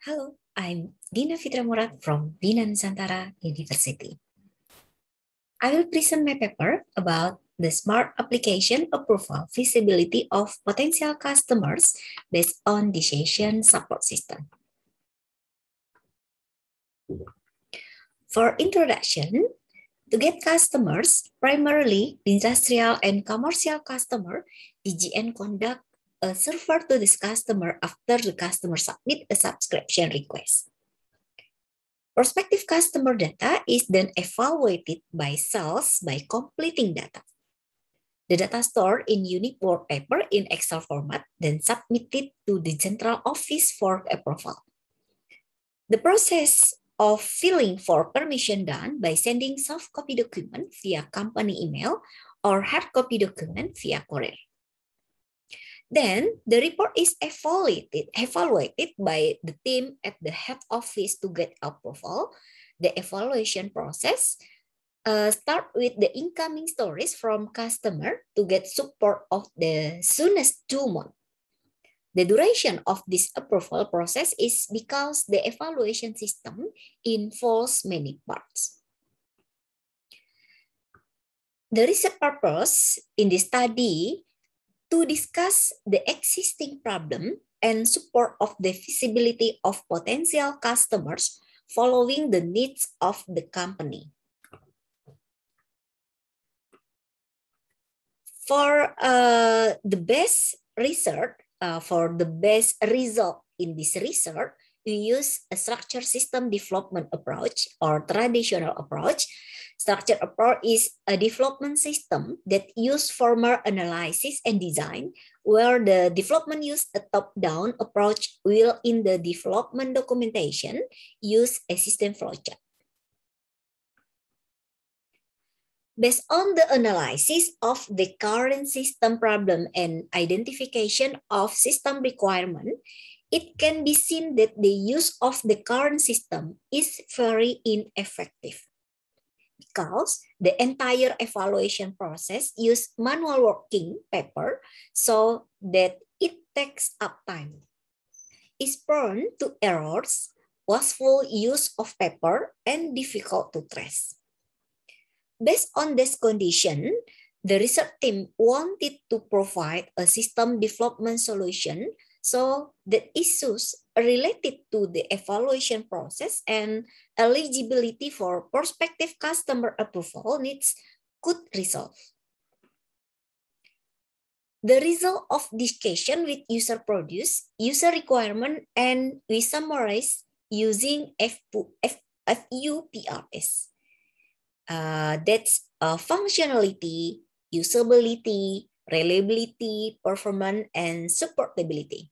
Hello, I'm Dina Fitra Murad from Bina Nusantara University. I will present my paper about the smart application approval feasibility of potential customers based on decision support system. For introduction, to get customers, primarily industrial and commercial customer, EGN conduct a server to this customer after the customer submit a subscription request. Prospective customer data is then evaluated by sales by completing data. The data stored in unique word paper in Excel format then submitted to the central office for approval. The process of filling for permission done by sending soft copy document via company email or hard copy document via courier. Then the report is evaluated, evaluated by the team at the head office to get approval. The evaluation process uh, start with the incoming stories from customer to get support of the soonest two months. The duration of this approval process is because the evaluation system involves many parts. The research purpose in this study to discuss the existing problem and support of the feasibility of potential customers following the needs of the company. For uh, the best result, uh, for the best result in this research, we use a structured system development approach or traditional approach Structured approach is a development system that use formal analysis and design, where the development use a top-down approach will in the development documentation use a system flowchart. Based on the analysis of the current system problem and identification of system requirement, it can be seen that the use of the current system is very ineffective because the entire evaluation process use manual working paper so that it takes up time. Is prone to errors, wasteful use of paper, and difficult to trace. Based on this condition, the research team wanted to provide a system development solution so the issues related to the evaluation process and eligibility for prospective customer approval needs could resolve. The result of discussion with user produce, user requirement, and we summarize using FUPRS. Uh, that's uh, functionality, usability, reliability, performance, and supportability.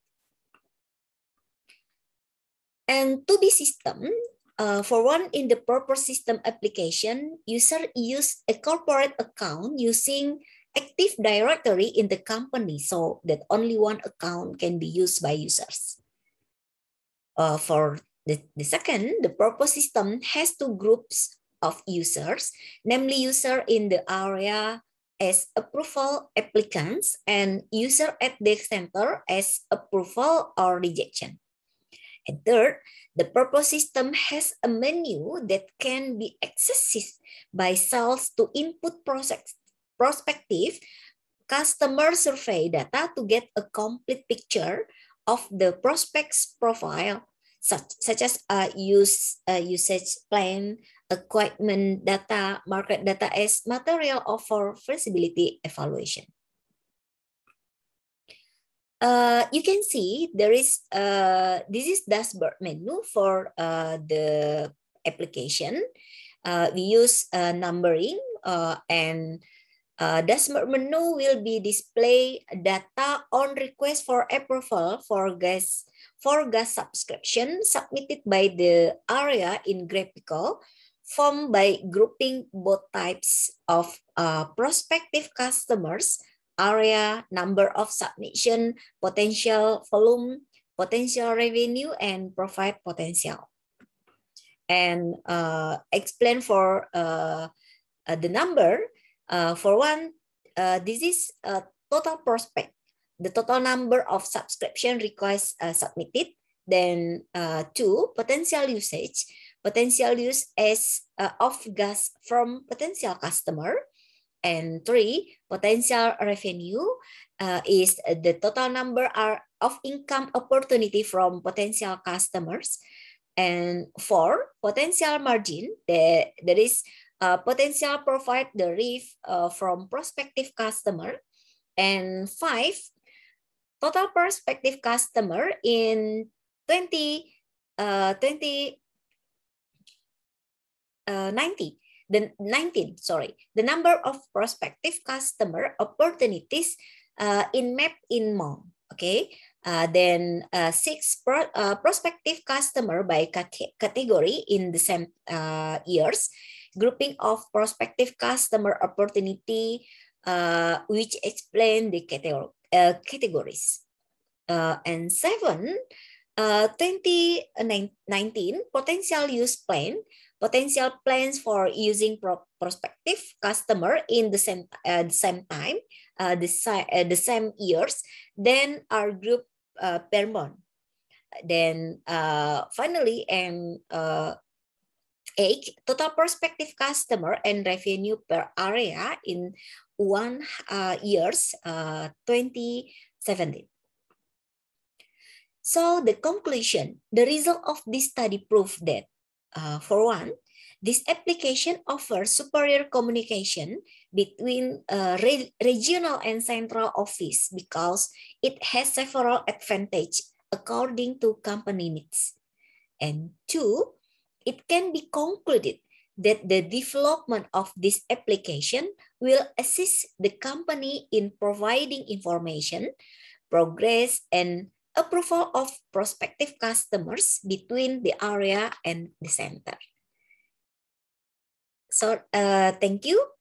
And to be system, uh, for one in the purpose system application, user use a corporate account using Active Directory in the company so that only one account can be used by users. Uh, for the, the second, the purpose system has two groups of users, namely user in the area as approval applicants and user at the center as approval or rejection. And third, the purpose system has a menu that can be accessed by sales to input prospective customer survey data to get a complete picture of the prospect's profile, such, such as uh, use, uh, usage plan, equipment data, market data as material of for feasibility evaluation. Uh, you can see there is uh, this is dashboard menu for uh, the application. Uh, we use uh, numbering and dashboard menu will be display data on request for approval for gas for gas subscription submitted by the area in graphical formed by grouping both types of uh, prospective customers, area, number of submission, potential volume, potential revenue, and provide potential. And uh, explain for uh, uh the number, uh, for one, uh, this is a total prospect, the total number of subscription requests submitted, then two, potential usage, potential use as uh, of gas from potential customer. And three, potential revenue uh, is the total number are of income opportunity from potential customers. And four, potential margin, the, that is uh, potential provide the reef uh, from prospective customer. And five, total prospective customer in 20, uh, 20 uh, 90 the 19 sorry the number of prospective customer opportunities uh, in map in mall okay uh, then uh, six pro, uh, prospective customer by cate category in the same uh, years grouping of prospective customer opportunity uh, which explain the categor uh, categories uh, and seven uh, 2019 uh, potential use plan potential plans for using pro prospective customer in the same uh, the same time uh, the, uh, the same years then our group uh, month. then uh, finally and uh, eight total prospective customer and revenue per area in one uh, years uh, 2017 so the conclusion the result of this study proved that uh, for one, this application offers superior communication between uh, re regional and central office because it has several advantages according to company needs. And two, it can be concluded that the development of this application will assist the company in providing information, progress, and approval of prospective customers between the area and the center. So uh, thank you.